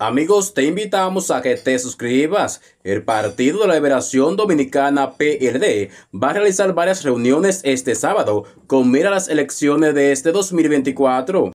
Amigos, te invitamos a que te suscribas. El Partido de la Liberación Dominicana PLD va a realizar varias reuniones este sábado con mira a las elecciones de este 2024.